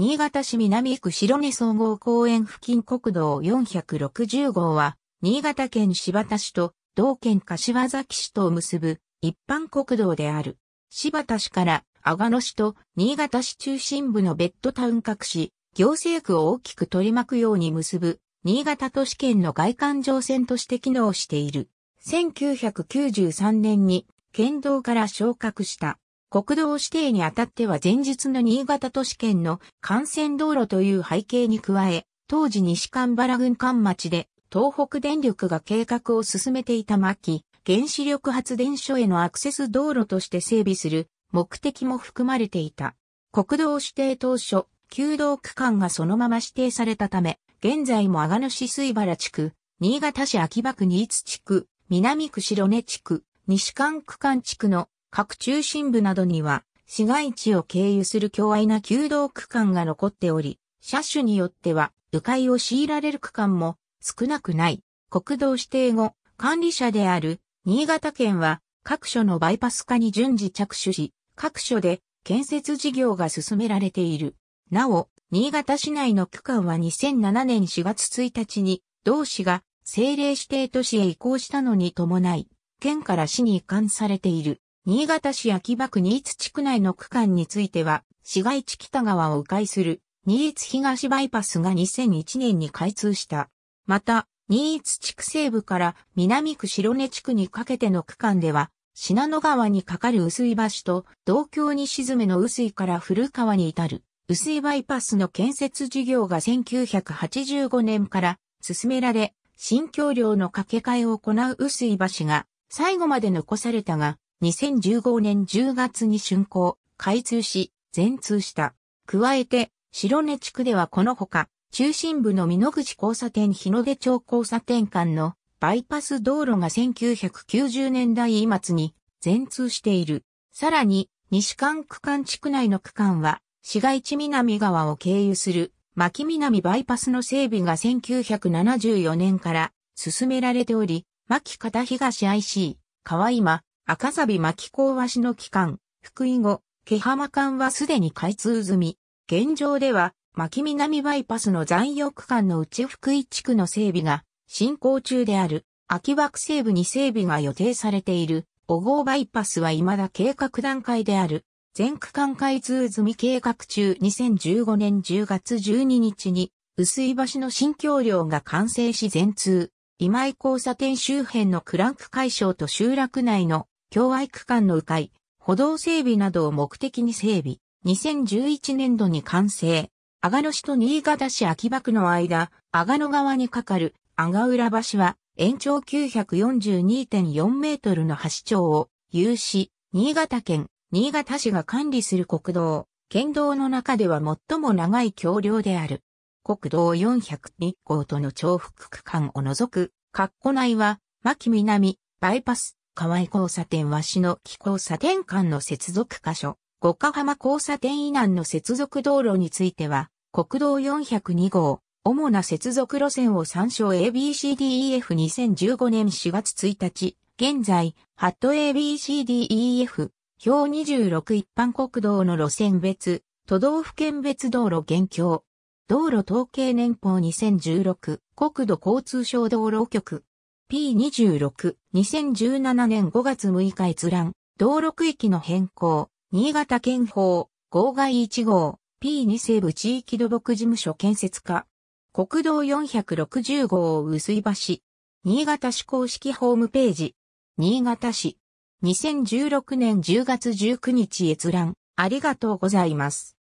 新潟市南区白根総合公園付近国道460号は、新潟県柴田市と同県柏崎市とを結ぶ一般国道である。柴田市から阿賀野市と新潟市中心部のベッドタウン各市、行政区を大きく取り巻くように結ぶ、新潟都市圏の外環状線として機能している。1993年に県道から昇格した。国道指定にあたっては前日の新潟都市圏の幹線道路という背景に加え、当時西神原郡間町で東北電力が計画を進めていた巻、原子力発電所へのアクセス道路として整備する目的も含まれていた。国道指定当初、旧道区間がそのまま指定されたため、現在も阿賀野市水原地区、新潟市秋葉区新津地区、南区白根地区、西関区間地区の各中心部などには、市街地を経由する巨大な旧道区間が残っており、車種によっては、迂回を強いられる区間も少なくない。国道指定後、管理者である新潟県は各所のバイパス化に順次着手し、各所で建設事業が進められている。なお、新潟市内の区間は2007年4月1日に同市が政令指定都市へ移行したのに伴い、県から市に移管されている。新潟市秋葉区新津地区内の区間については、市街地北側を迂回する新津東バイパスが2001年に開通した。また、新津地区西部から南区白根地区にかけての区間では、信濃川に架かる薄い橋と、同郷に沈めの薄いから古川に至る、薄いバイパスの建設事業が1985年から進められ、新橋梁の架け替えを行う薄い橋が最後まで残されたが、2015年10月に竣工、開通し、全通した。加えて、白根地区ではこのほか、中心部の美濃口交差点日の出町交差点間のバイパス道路が1990年代末に全通している。さらに、西関区間地区内の区間は、市街地南側を経由する、牧南バイパスの整備が1974年から進められており、牧方東 IC、川今、赤サビ巻き港和紙の期間、福井後、毛浜間はすでに開通済み。現状では、巻南バイパスの残余区間のうち福井地区の整備が進行中である。秋枠西部に整備が予定されている、小郷バイパスは未だ計画段階である。全区間開通済み計画中2015年10月12日に、薄い橋の新橋梁が完成し全通。今井交差点周辺のクランク解消と集落内の共愛区間の迂回、歩道整備などを目的に整備、2011年度に完成。阿賀野市と新潟市秋葉区の間、阿賀野川に架かる阿賀浦橋は延長942.4メートルの橋長を有し、新潟県、新潟市が管理する国道、県道の中では最も長い橋梁である。国道4 0日号との重複区間を除く、括弧内は、牧南、バイパス、河合交差点はの木交差点間の接続箇所、五ヶ浜交差点以南の接続道路については、国道402号、主な接続路線を参照 ABCDEF2015 年4月1日、現在、ハット ABCDEF、表26一般国道の路線別、都道府県別道路現況。道路統計年報2016、国土交通省道路局。P26、2017年5月6日閲覧、道路区域の変更、新潟県法、号外1号、P2 西部地域土木事務所建設課、国道460号薄い橋、新潟市公式ホームページ、新潟市、2016年10月19日閲覧、ありがとうございます。